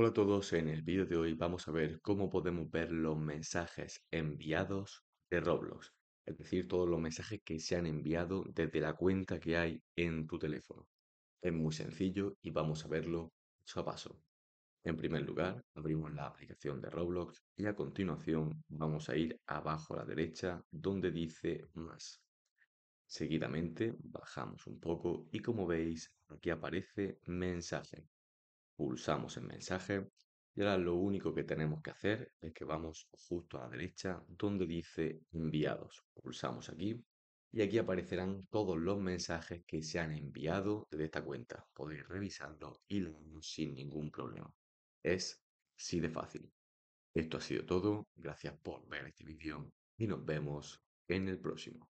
Hola a todos, en el vídeo de hoy vamos a ver cómo podemos ver los mensajes enviados de Roblox, es decir, todos los mensajes que se han enviado desde la cuenta que hay en tu teléfono. Es muy sencillo y vamos a verlo paso a paso. En primer lugar, abrimos la aplicación de Roblox y a continuación vamos a ir abajo a la derecha donde dice más. Seguidamente bajamos un poco y como veis aquí aparece mensaje pulsamos en mensaje y ahora lo único que tenemos que hacer es que vamos justo a la derecha donde dice enviados. Pulsamos aquí y aquí aparecerán todos los mensajes que se han enviado desde esta cuenta. Podéis revisarlo y sin ningún problema. Es así de fácil. Esto ha sido todo. Gracias por ver este vídeo y nos vemos en el próximo.